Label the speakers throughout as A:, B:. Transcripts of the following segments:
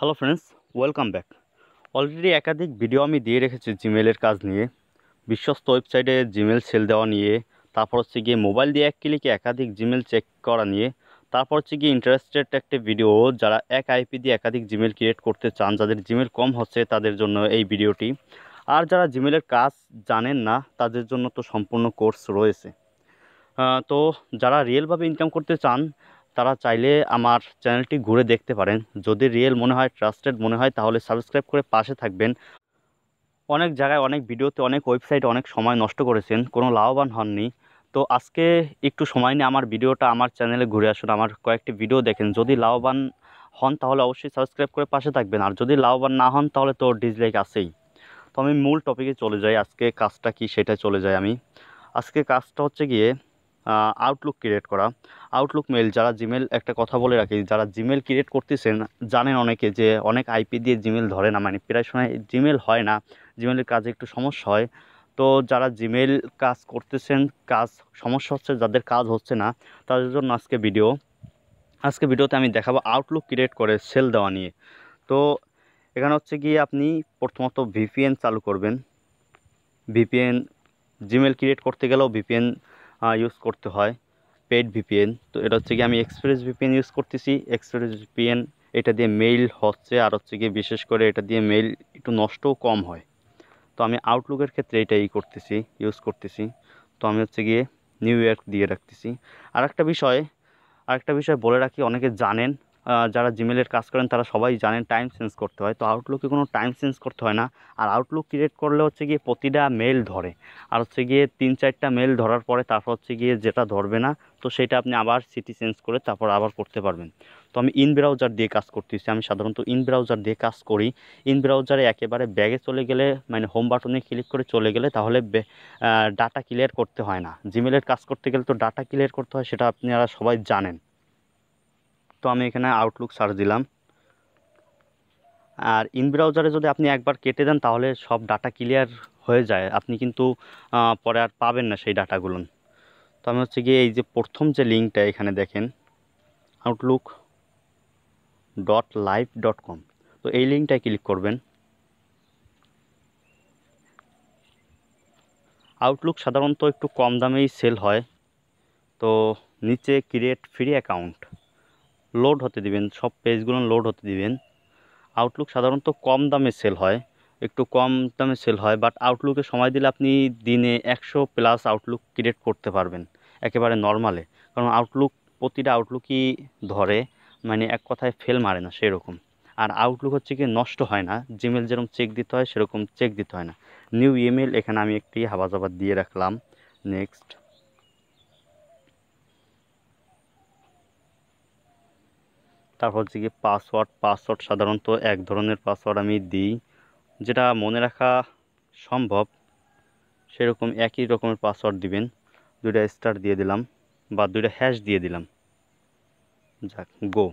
A: hello friends welcome back already একাধিক video আমি দিয়ে রেখেছি জিমেলের কাজ নিয়ে বিশ্বস্ত ওয়েবসাইটে জিমেল সেল দেওয়া নিয়ে তারপর হচ্ছে গিয়ে মোবাইল দিয়ে এক ক্লিকে একাধিক জিমেল চেক করা নিয়ে তারপর হচ্ছে গিয়ে ইন্টারেস্টেড একটা ভিডিও যারা এক আইপি দিয়ে একাধিক জিমেল ক্রিয়েট করতে চান যাদের জিমেল কম হচ্ছে তাদের জন্য এই ভিডিওটি আর যারা জিমেলের কাজ জানেন না তাদের জন্য তো সম্পূর্ণ কোর্স রয়েছে তো যারা রিয়েলভাবে ইনকাম করতে চান তারা চাইলে আমার চ্যানেলটি ঘুরে দেখতে পারেন যদি রিয়েল মনে হয় ট্রাস্টেড মনে হয় তাহলে সাবস্ক্রাইব করে পাশে থাকবেন অনেক জায়গায় অনেক ভিডিওতে অনেক ওয়েবসাইট অনেক সময় নষ্ট করেছেন কোনো লাভবান হননি তো আজকে একটু সময় নিয়ে আমার ভিডিওটা আমার চ্যানেলে ঘুরে আসুন আমার কয়েকটি ভিডিও দেখেন যদি লাভবান হন তাহলে অবশ্যই সাবস্ক্রাইব করে পাশে থাকবেন আর যদি লাভবান না হন তাহলে তো ডিসলাইক আছেই তো আমি মূল টপিকে চলে যাই আজকে কাজটা কি সেটা চলে যাই আমি আজকে কাজটা হচ্ছে গিয়ে আউটলুক ক্রিয়েট করা আউটলুক মেল যারা জিমেল একটা কথা বলে রাখি যারা জিমেল ক্রিয়েট করতেছেন জানেন অনেকে যে অনেক আইপি দিয়ে জিমেল ধরে না মানে প্রায় সময় জিমেল হয় না জিমেলের কাজে একটু সমস্যা হয় তো যারা জিমেল কাজ করতেছেন কাজ সমস্যা হচ্ছে যাদের কাজ হচ্ছে না তাদের জন্য আজকে ভিডিও আজকে ভিডিওতে আমি দেখাবো আউটলুক ক্রিয়েট করে সেল দেওয়া নিয়ে তো এখানে হচ্ছে গিয়ে আপনি প্রথমত ভিপিএন চালু করবেন ভিপিএন জিমেল ক্রিয়েট করতে গেলেও ভিপিএন ইউজ করতে হয় পেড ভিপিএন তো এটা হচ্ছে কি আমি এক্সপ্রেস ভিপিএন ইউজ করতেছি এক্সপ্রেস ভিপিএন এটা দিয়ে মেইল হচ্ছে আর হচ্ছে গিয়ে বিশেষ করে এটা দিয়ে মেইল একটু নষ্টও কম হয় তো আমি আউটলুকের ক্ষেত্রে এটাই করতেছি ইউজ করতেছি তো আমি হচ্ছে গিয়ে নিউ ইয়র্ক দিয়ে রাখতেছি আর একটা বিষয় আরেকটা বিষয় বলে রাখি অনেকে জানেন যারা জিমেলের কাজ করেন তারা সবাই জানেন টাইম চেঞ্জ করতে হয় তো আউটলুকে কোনো টাইম চেঞ্জ করতে হয় না আর আউটলুক ক্রিয়েট করলে হচ্ছে গিয়ে প্রতিটা মেল ধরে আর হচ্ছে গিয়ে তিন চারটা মেল ধরার পরে তারপর হচ্ছে গিয়ে যেটা ধরবে না তো সেটা আপনি আবার সিটি চেঞ্জ করে তারপর আবার করতে পারবেন তো আমি ইন ব্রাউজার দিয়ে কাজ করতেছি আমি সাধারণত ইন ব্রাউজার দিয়ে কাজ করি ইন ব্রাউজারে একেবারে ব্যাগে চলে গেলে মানে হোম বাটনে ক্লিক করে চলে গেলে তাহলে ডাটা ক্লিয়ার করতে হয় না জিমেলের কাজ করতে গেলে তো ডাটা ক্লিয়ার করতে হয় সেটা আপনারা সবাই জানেন তো আমি এখানে আউটলুক সার্চ দিলাম আর ইন ব্রাউজারে যদি আপনি একবার কেটে দেন তাহলে সব ডাটা ক্লিয়ার হয়ে যায় আপনি কিন্তু পরে আর পাবেন না সেই ডাটাগুলো তো আমি হচ্ছে গিয়ে এই যে প্রথম যে লিঙ্কটা এখানে দেখেন outlook dot live dot com তো এই লিঙ্কটায় ক্লিক করবেন আউটলুক সাধারণত একটু কম দামেই সেল হয় তো নিচে ক্রিয়েট ফ্রি অ্যাকাউন্ট লোড হতে দিবেন সব পেজগুলো লোড হতে দিবেন আউটলুক সাধারণত কম দামে সেল হয় একটু কম দামে সেল হয় বাট আউটলুকে সময় দিলে আপনি দিনে একশো প্লাস আউটলুক ক্রিয়েট করতে পারবেন একেবারে নর্মালে কারণ আউটলুক প্রতিটা আউটলুকই ধরে মানে এক কথায় ফেল মারে না সেরকম আর আউটলুক হচ্ছে কি নষ্ট হয় না জিমেল যেরকম চেক দিতে হয় সেরকম চেক দিতে হয় না নিউ ইমেল এখানে আমি একটি হাবাজাবাদ দিয়ে রাখলাম নেক্সট তারপর হচ্ছে কি পাসওয়ার্ড পাসওয়ার্ড সাধারণত এক ধরনের পাসওয়ার্ড আমি দিই যেটা মনে রাখা সম্ভব সেরকম একই রকমের পাসওয়ার্ড দিবেন দুইটা স্টার দিয়ে দিলাম বা দুইটা হ্যাশ দিয়ে দিলাম যাক গো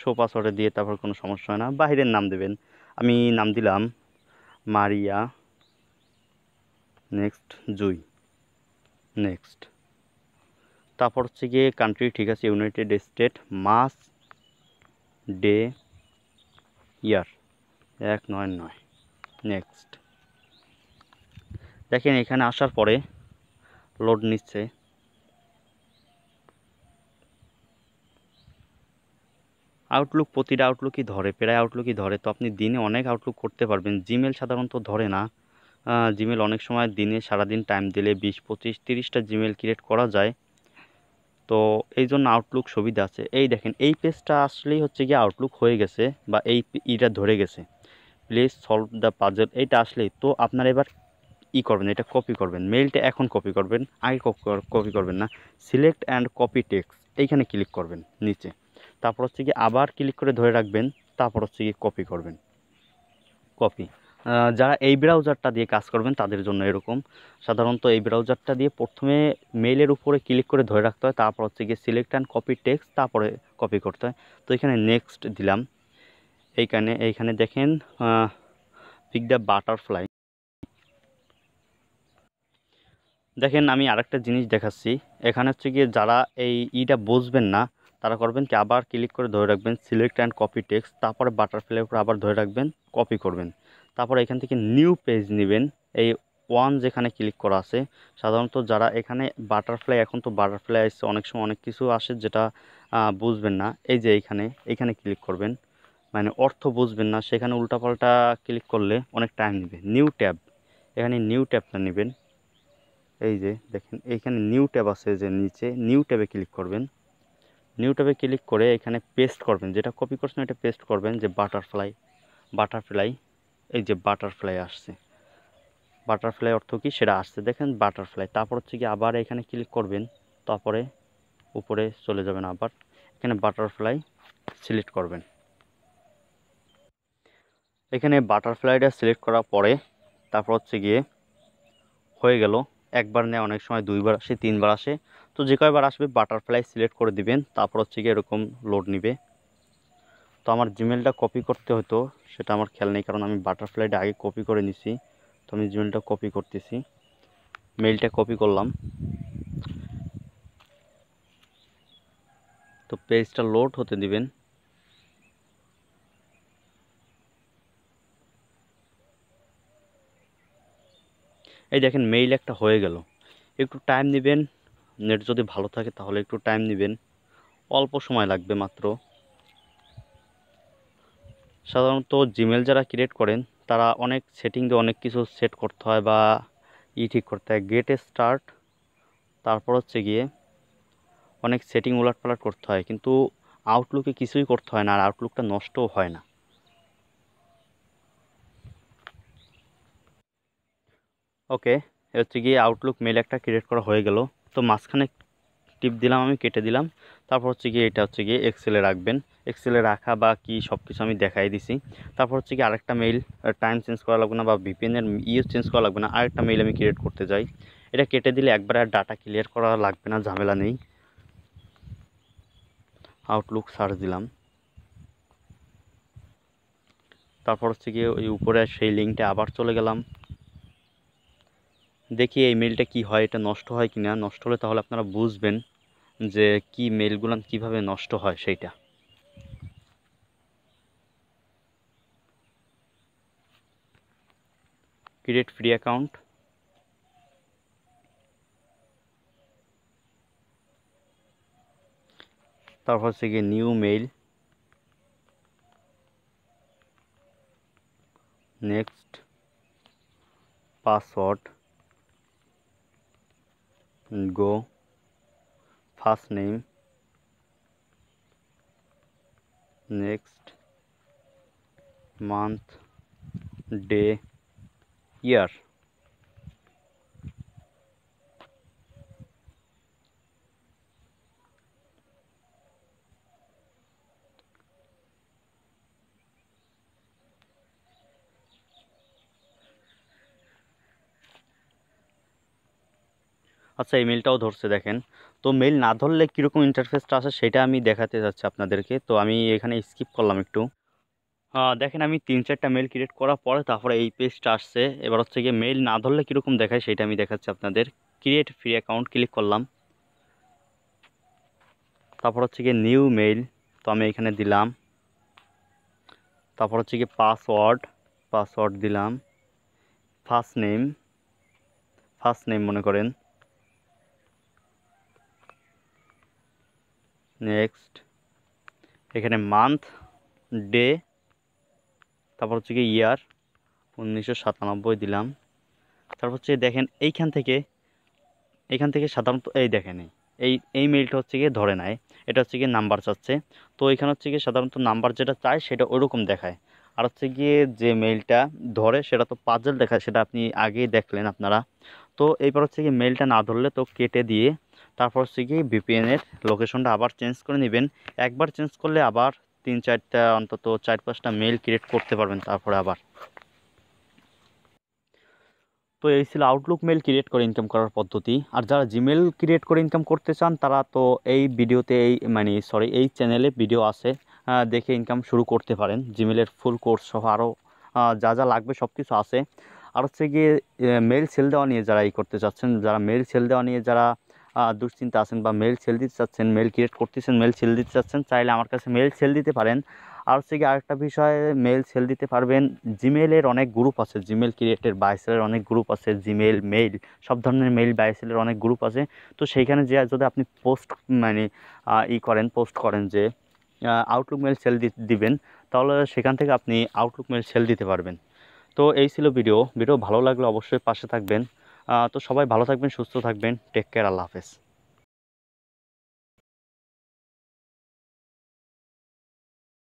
A: শো পাসওয়ার্ডে দিয়ে তারপর কোনো সমস্যা হয় না বাহিরের নাম দেবেন আমি নাম দিলাম মারিয়া নেক্সট জুই নেক্সট তারপর হচ্ছে গিয়ে কান্ট্রি ঠিক আছে ইউনাইটেড স্টেট মাস ডে ইয়ার এক নয় নয় নেক্সট দেখেন এখানে আসার পরে লোড নিচ্ছে আউটলুক প্রতিটা আউটলুকই ধরে প্রায় আউটলুকই ধরে তো আপনি দিনে অনেক আউটলুক করতে পারবেন জিমেল সাধারণত ধরে না জিমেল অনেক সময় দিনে সারাদিন টাইম দিলে বিশ পঁচিশ তিরিশটা জিমেল ক্রিয়েট করা যায় তো এই জন্য আউটলুক সুবিধা আছে এই দেখেন এই পেজটা আসলেই হচ্ছে গিয়ে আউটলুক হয়ে গেছে বা এই ইটা ধরে গেছে প্লিজ সলভ দ্য পাজল এইটা আসলেই তো আপনার এবার ই করবেন এটা কপি করবেন মেইলটা এখন কপি করবেন আগে কপি করবেন না সিলেক্ট অ্যান্ড কপি টেক্স এইখানে ক্লিক করবেন নিচে তারপর হচ্ছে গিয়ে আবার ক্লিক করে ধরে রাখবেন তারপর হচ্ছে গিয়ে কপি করবেন কপি যারা এই ব্রাউজারটা দিয়ে কাজ করবেন তাদের জন্য এরকম সাধারণত এই ব্রাউজারটা দিয়ে প্রথমে মেইলের উপরে ক্লিক করে ধরে রাখতে হয় তারপর হচ্ছে গিয়ে সিলেক্ট অ্যান্ড কপি টেক্সট তারপরে কপি করতে হয় তো এখানে নেক্সট দিলাম এইখানে এইখানে দেখেন পিক দ্য বাটারফ্লাই দেখেন আমি আরেকটা জিনিস দেখাচ্ছি এখানে হচ্ছে গিয়ে যারা এই ইটা বুঝবেন না তারা করবেন কি আবার ক্লিক করে ধরে রাখবেন সিলেক্ট অ্যান্ড কপি টেক্সট তারপরে বাটারফ্লাই উপর আবার ধরে রাখবেন কপি করবেন তারপর এখান থেকে নিউ পেজ নেবেন এই ওয়ান যেখানে ক্লিক করা আছে সাধারণত যারা এখানে বাটারফ্লাই এখন তো বাটারফ্লাই আসছে অনেক সময় অনেক কিছু আসে যেটা বুঝবেন না এই যে এখানে এখানে ক্লিক করবেন মানে অর্থ বুঝবেন না সেখানে উল্টাপাল্টা ক্লিক করলে অনেক টাইম নেবে নিউ ট্যাব এখানে নিউ ট্যাবটা নেবেন এই যে দেখেন এখানে নিউ ট্যাব আছে যে নিচে নিউ ট্যাবে ক্লিক করবেন নিউ ট্যাবে ক্লিক করে এখানে পেস্ট করবেন যেটা কপি করছেন এটা পেস্ট করবেন যে বাটারফ্লাই বাটারফ্লাই এই যে বাটারফ্লাই আসছে বাটারফ্লাই অর্থ কি সেটা আসছে দেখেন বাটারফ্লাই তারপর হচ্ছে কি আবার এখানে ক্লিক করবেন তারপরে উপরে চলে যাবেন আবার এখানে বাটারফ্লাই সিলেক্ট করবেন এখানে বাটারফ্লাইটা সিলেক্ট করার পরে তারপর হচ্ছে গিয়ে হয়ে গেল একবার নেয় অনেক সময় দুইবার আসে তিনবার আসে তো যে কয়বার আসবে বাটারফ্লাই সিলেক্ট করে দিবেন তারপর হচ্ছে গিয়ে এরকম লোড নিবে তো আমার জিমেলটা কপি করতে হতো সেটা আমার খেয়াল নেই কারণ আমি বাটারফ্লাইটা আগে কপি করে নিছি তো আমি জিমেলটা কপি করতেছি মেইলটা কপি করলাম তো পেজটা লোড হতে দিবেন এই দেখেন মেইল একটা হয়ে গেল একটু টাইম নেবেন নেট যদি ভালো থাকে তাহলে একটু টাইম নেবেন অল্প সময় লাগবে মাত্র সাধারণত জিমেল যারা ক্রিয়েট করেন তারা অনেক সেটিং দিয়ে অনেক কিছু সেট করতে হয় বা ই ঠিক করতে হয় গেট স্টার্ট তারপর হচ্ছে গিয়ে অনেক সেটিং উলাট পালাট করতে হয় কিন্তু আউটলুকে কিছুই করতে হয় না আর আউটলুকটা নষ্টও হয় না ওকে হচ্ছে গিয়ে আউটলুক মেল একটা ক্রিয়েট করা হয়ে গেল তো মাঝখানে টিপ দিলাম আমি কেটে দিলাম তারপর হচ্ছে গিয়ে এটা হচ্ছে গিয়ে এক্সেলে রাখবেন এক্সেলে রাখা বা কি সব কিছু আমি দেখাই দিছি তারপর হচ্ছে গিয়ে আরেকটা মেইল টাইম চেঞ্জ করা লাগবে না বা ভিপিএনের ইয়ে চেঞ্জ করা লাগবে না আরেকটা মেইল আমি ক্রিয়েট করতে যাই এটা কেটে দিলে একবার আর ডাটা ক্লিয়ার করা লাগবে না ঝামেলা নেই আউটলুক সার্চ দিলাম তারপর হচ্ছে গিয়ে ওই উপরে সেই লিঙ্কটা আবার চলে গেলাম দেখি এই মেলটা কি হয় এটা নষ্ট হয় কি না নষ্ট হলে তাহলে আপনারা বুঝবেন যে কি মেলগুলান কিভাবে নষ্ট হয় সেইটা ক্রিয়েট ফ্রি অ্যাকাউন্ট তারপর হচ্ছে গিয়ে new mail next password go first name next month day year আচ্ছা এই মেলটাও ধরছে দেখেন তো মেল না ধরলে কীরকম ইন্টারফেসটা আসে সেটা আমি দেখাতে যাচ্ছি আপনাদেরকে তো আমি এখানে স্কিপ করলাম একটু দেখেন আমি তিন চারটা মেল ক্রিয়েট করার পরে তারপরে এই পেজটা আসছে এবার হচ্ছে গিয়ে মেল না ধরলে কীরকম দেখায় সেটা আমি দেখাচ্ছি আপনাদের ক্রিয়েট ফ্রি অ্যাকাউন্ট ক্লিক করলাম তারপর হচ্ছে গিয়ে নিউ মেইল তো আমি এখানে দিলাম তারপর হচ্ছে গিয়ে পাসওয়ার্ড পাসওয়ার্ড দিলাম ফার্স্ট নেম ফার্স্ট নেম মনে করেন নেক্সট এখানে মান্থ ডে তারপর হচ্ছে কি ইয়ার উনিশশো দিলাম তারপর হচ্ছে দেখেন এইখান থেকে এইখান থেকে সাধারণত এই দেখেন এই এই মেলটা হচ্ছে গিয়ে ধরে নেয় এটা হচ্ছে গিয়ে নাম্বার চাচ্ছে তো এখানে হচ্ছে গিয়ে সাধারণত নাম্বার যেটা চায় সেটা ওরকম দেখায় আর হচ্ছে গিয়ে যে মেইলটা ধরে সেটা তো পাজল দেখায় সেটা আপনি আগেই দেখলেন আপনারা তো এইবার হচ্ছে গিয়ে মেলটা না ধরলে তো কেটে দিয়ে তারপর হচ্ছে কি ভিপিএনের লোকেশনটা আবার চেঞ্জ করে নেবেন একবার চেঞ্জ করলে আবার তিন চারটা অন্তত চার পাঁচটা মেল ক্রিয়েট করতে পারবেন তারপরে আবার তো এই ছিল আউটলুক মেল ক্রিয়েট করে ইনকাম করার পদ্ধতি আর যারা জিমেল ক্রিয়েট করে ইনকাম করতে চান তারা তো এই ভিডিওতে এই মানে সরি এই চ্যানেলে ভিডিও আছে দেখে ইনকাম শুরু করতে পারেন জিমেলের ফুল কোর্স সহ আরও যা যা লাগবে সব কিছু আছে আর হচ্ছে গিয়ে মেল সেল দেওয়া নিয়ে যারা ই করতে চাচ্ছেন যারা মেল সেল দেওয়া নিয়ে যারা দুশ্চিন্তা আছেন বা মেল সেল দিতে চাচ্ছেন মেল ক্রিয়েট করতেছেন মেল সেল দিতে চাচ্ছেন চাইলে আমার কাছে মেল সেল দিতে পারেন আর হচ্ছে কি আরেকটা বিষয়ে মেল সেল দিতে পারবেন জিমেলের অনেক গ্রুপ আছে জিমেল ক্রিয়েটের বাইসেলের অনেক গ্রুপ আছে জিমেল মেইল সব ধরনের মেইল বাইসেলের অনেক গ্রুপ আছে তো সেইখানে যে যদি আপনি পোস্ট মানে ই করেন পোস্ট করেন যে আউটলুক মেল সেল দিবেন তাহলে সেখান থেকে আপনি আউটলুক মেল সেল দিতে পারবেন তো এই ছিল ভিডিও ভিডিও ভালো লাগলে অবশ্যই পাশে থাকবেন তো সবাই ভালো থাকবেন সুস্থ থাকবেন টেক কেয়ার আল্লাহ হাফেজ